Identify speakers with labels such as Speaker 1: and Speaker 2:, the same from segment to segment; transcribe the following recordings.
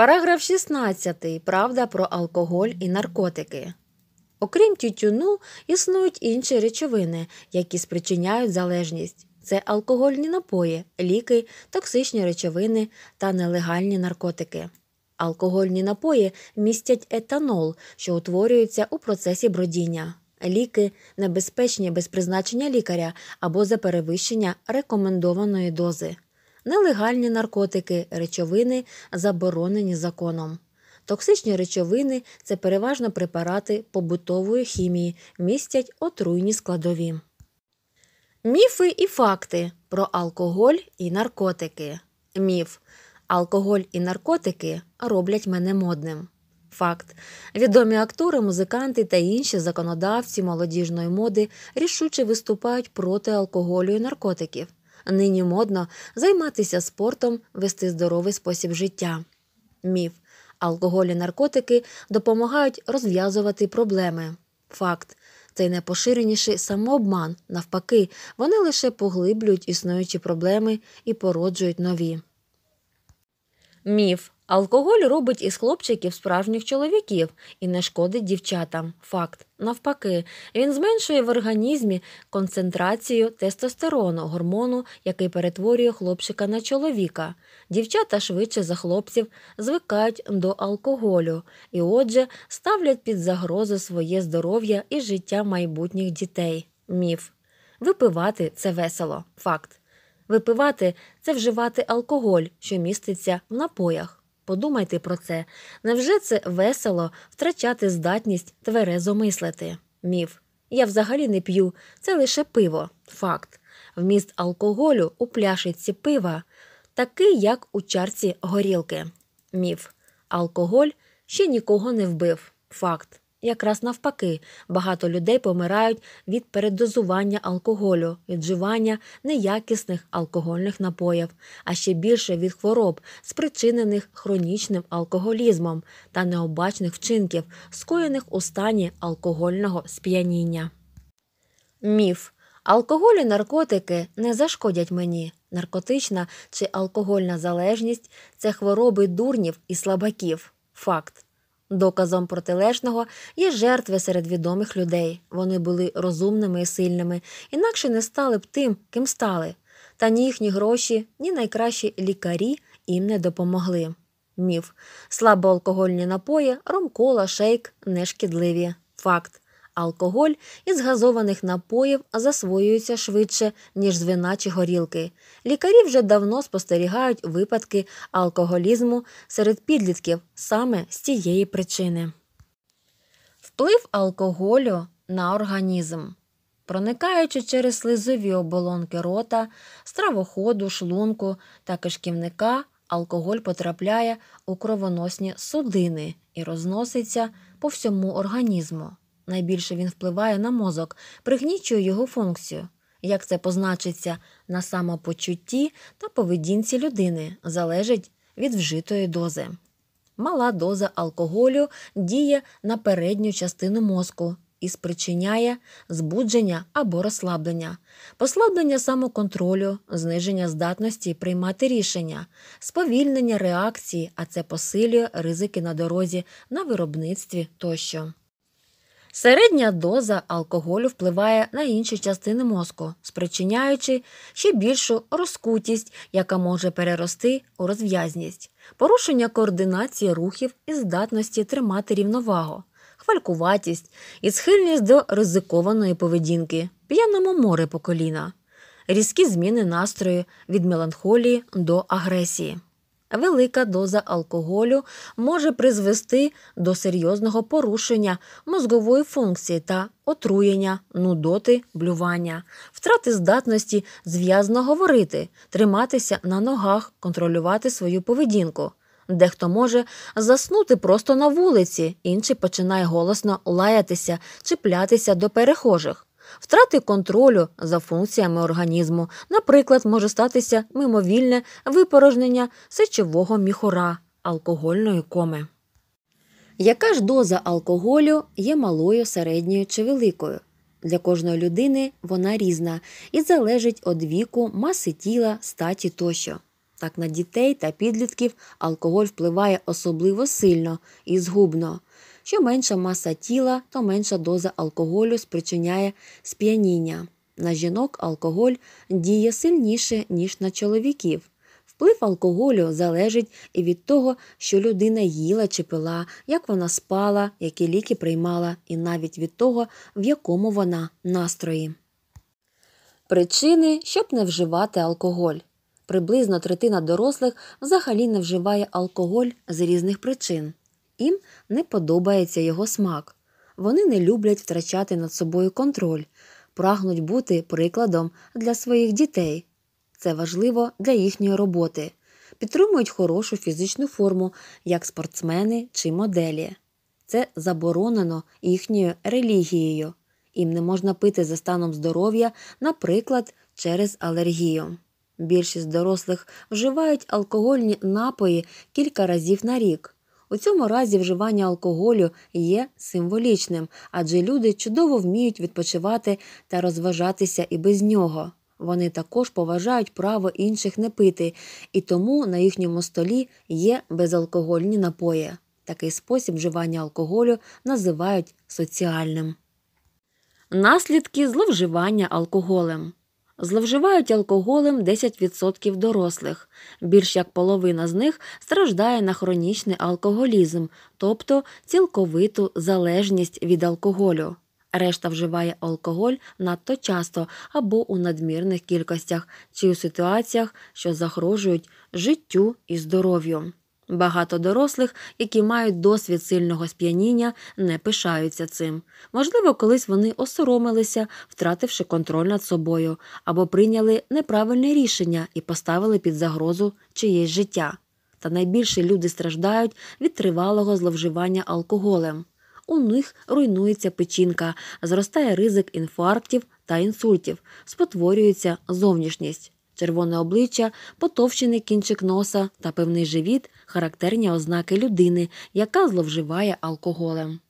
Speaker 1: Параграф 16. Правда про алкоголь і наркотики. Окрім тютюну, існують інші речовини, які спричиняють залежність. Це алкогольні напої, ліки, токсичні речовини та нелегальні наркотики. Алкогольні напої містять етанол, що утворюється у процесі бродіння. Ліки небезпечні без призначення лікаря або за перевищення рекомендованої дози нелегальні наркотики, речовини, заборонені законом. Токсичні речовини це переважно препарати побутової хімії, містять отруйні складові. Міфи і факти про алкоголь і наркотики. Міф. Алкоголь і наркотики роблять мене модним. Факт. Відомі актори, музиканти та інші законодавці молодіжної моди рішуче виступають проти алкоголю і наркотиків. Нині модно займатися спортом, вести здоровий спосіб життя. Міф. Алкоголь і наркотики допомагають розв'язувати проблеми. Факт цей найпоширеніший самообман, навпаки, вони лише поглиблюють існуючі проблеми і породжують нові. Міф Алкоголь робить із хлопчиків справжніх чоловіків і не шкодить дівчатам. Факт навпаки, він зменшує в організмі концентрацію тестостерону, гормону, який перетворює хлопчика на чоловіка. Дівчата швидше за хлопців звикають до алкоголю і, отже, ставлять під загрозу своє здоров'я і життя майбутніх дітей. Міф випивати це весело. Факт. Випивати це вживати алкоголь, що міститься в напоях. Подумайте про це. Невже це весело втрачати здатність тверезо мислити? Міф. Я взагалі не п'ю, це лише пиво. Факт. Вміст алкоголю у пляшиці пива, такий, як у чарці горілки. Міф. Алкоголь ще нікого не вбив. Факт. Якраз навпаки, багато людей помирають від передозування алкоголю, від вживання неякісних алкогольних напоїв, а ще більше від хвороб, спричинених хронічним алкоголізмом та необачних вчинків, скоєних у стані алкогольного сп'яніння. Міф алкоголь і наркотики не зашкодять мені. Наркотична чи алкогольна залежність це хвороби дурнів і слабаків. Факт. Доказом протилежного є жертви серед відомих людей. Вони були розумними і сильними, інакше не стали б тим, ким стали. Та ні їхні гроші, ні найкращі лікарі їм не допомогли. Міф слабоалкогольні напої, ромкола, шейк нешкідливі. Факт алкоголь із газованих напоїв засвоюється швидше, ніж з вина чи горілки. Лікарі вже давно спостерігають випадки алкоголізму серед підлітків саме з цієї причини. Вплив алкоголю на організм. Проникаючи через слизові оболонки рота, стравоходу, шлунку та кишківника, алкоголь потрапляє у кровоносні судини і розноситься по всьому організму. Найбільше він впливає на мозок, пригнічує його функцію. Як це позначиться на самопочутті та поведінці людини, залежить від вжитої дози. Мала доза алкоголю діє на передню частину мозку і спричиняє збудження або розслаблення, послаблення самоконтролю, зниження здатності приймати рішення, сповільнення реакції, а це посилює ризики на дорозі, на виробництві тощо. Середня доза алкоголю впливає на інші частини мозку, спричиняючи ще більшу розкутість, яка може перерости у розв'язність, порушення координації рухів і здатності тримати рівновагу, хвалькуватість і схильність до ризикованої поведінки, п'яному море по коліна, різкі зміни настрою від меланхолії до агресії. Велика доза алкоголю може призвести до серйозного порушення мозгової функції та отруєння, нудоти, блювання, втрати здатності зв'язно говорити, триматися на ногах, контролювати свою поведінку. Дехто може заснути просто на вулиці, інший починає голосно лаятися, чіплятися до перехожих втрати контролю за функціями організму. Наприклад, може статися мимовільне випорожнення сечового міхора алкогольної коми. Яка ж доза алкоголю є малою, середньою чи великою? Для кожної людини вона різна і залежить від віку, маси тіла, статі тощо. Так на дітей та підлітків алкоголь впливає особливо сильно і згубно. Що менша маса тіла, то менша доза алкоголю спричиняє сп'яніння. На жінок алкоголь діє сильніше, ніж на чоловіків. Вплив алкоголю залежить і від того, що людина їла чи пила, як вона спала, які ліки приймала, і навіть від того, в якому вона настрої. Причини, щоб не вживати алкоголь. Приблизно третина дорослих взагалі не вживає алкоголь з різних причин їм не подобається його смак. Вони не люблять втрачати над собою контроль, прагнуть бути прикладом для своїх дітей. Це важливо для їхньої роботи. Підтримують хорошу фізичну форму, як спортсмени чи моделі. Це заборонено їхньою релігією. Їм не можна пити за станом здоров'я, наприклад, через алергію. Більшість дорослих вживають алкогольні напої кілька разів на рік. У цьому разі вживання алкоголю є символічним, адже люди чудово вміють відпочивати та розважатися і без нього. Вони також поважають право інших не пити, і тому на їхньому столі є безалкогольні напої. Такий спосіб вживання алкоголю називають соціальним. Наслідки зловживання алкоголем. Зловживають алкоголем 10% дорослих. Більш як половина з них страждає на хронічний алкоголізм, тобто цілковиту залежність від алкоголю. Решта вживає алкоголь надто часто або у надмірних кількостях, чи у ситуаціях, що загрожують життю і здоров'ю. Багато дорослих, які мають досвід сильного сп'яніння, не пишаються цим. Можливо, колись вони осоромилися, втративши контроль над собою, або прийняли неправильне рішення і поставили під загрозу чиєсь життя. Та найбільше люди страждають від тривалого зловживання алкоголем. У них руйнується печінка, зростає ризик інфарктів та інсультів, спотворюється зовнішність червоне обличчя, потовщений кінчик носа та певний живіт характерні ознаки людини, яка зловживає алкоголем.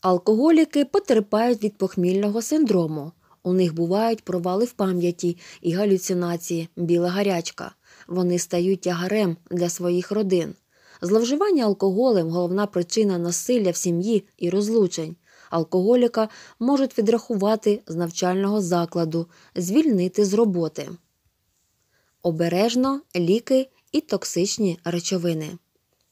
Speaker 1: Алкоголіки потерпають від похмільного синдрому. У них бувають провали в пам'яті і галюцинації, біла гарячка. Вони стають тягарем для своїх родин. Зловживання алкоголем головна причина насилля в сім'ї і розлучень. Алкоголіка можуть відрахувати з навчального закладу, звільнити з роботи обережно ліки і токсичні речовини.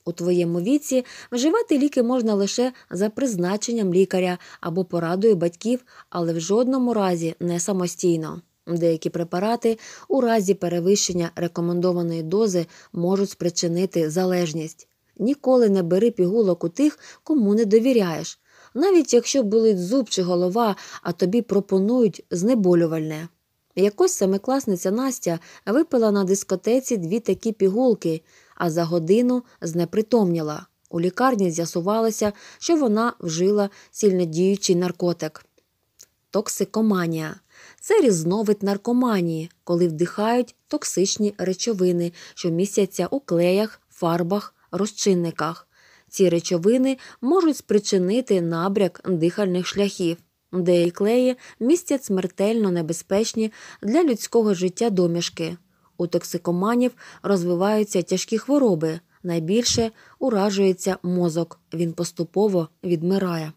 Speaker 1: У твоєму віці вживати ліки можна лише за призначенням лікаря або порадою батьків, але в жодному разі не самостійно. Деякі препарати у разі перевищення рекомендованої дози можуть спричинити залежність. Ніколи не бери пігулок у тих, кому не довіряєш, навіть якщо болить зуб чи голова, а тобі пропонують знеболювальне. Якось семикласниця Настя випила на дискотеці дві такі пігулки, а за годину знепритомніла. У лікарні з'ясувалося, що вона вжила сильнодіючий наркотик. Токсикоманія це різновид наркоманії, коли вдихають токсичні речовини, що містяться у клеях, фарбах, розчинниках. Ці речовини можуть спричинити набряк дихальних шляхів клеї містять смертельно небезпечні для людського життя домішки. У токсикоманів розвиваються тяжкі хвороби, найбільше уражується мозок, він поступово відмирає.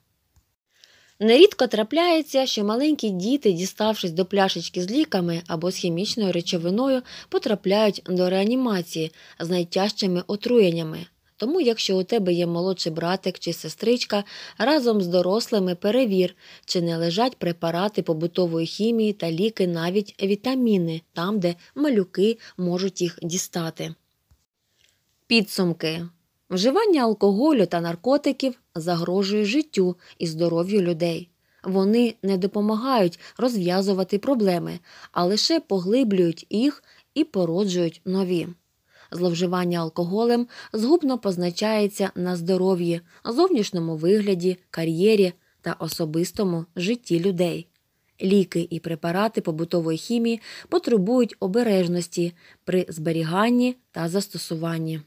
Speaker 1: Нерідко трапляється, що маленькі діти, діставшись до пляшечки з ліками або з хімічною речовиною, потрапляють до реанімації з найтяжчими отруєннями. Тому, якщо у тебе є молодший братик чи сестричка, разом з дорослими перевір, чи не лежать препарати побутової хімії та ліки, навіть вітаміни, там, де малюки можуть їх дістати. Підсумки вживання алкоголю та наркотиків загрожує життю і здоров'ю людей. Вони не допомагають розв'язувати проблеми, а лише поглиблюють їх і породжують нові. Зловживання алкоголем згубно позначається на здоров'ї, зовнішньому вигляді, кар'єрі та особистому житті людей. Ліки і препарати побутової хімії потребують обережності при зберіганні та застосуванні.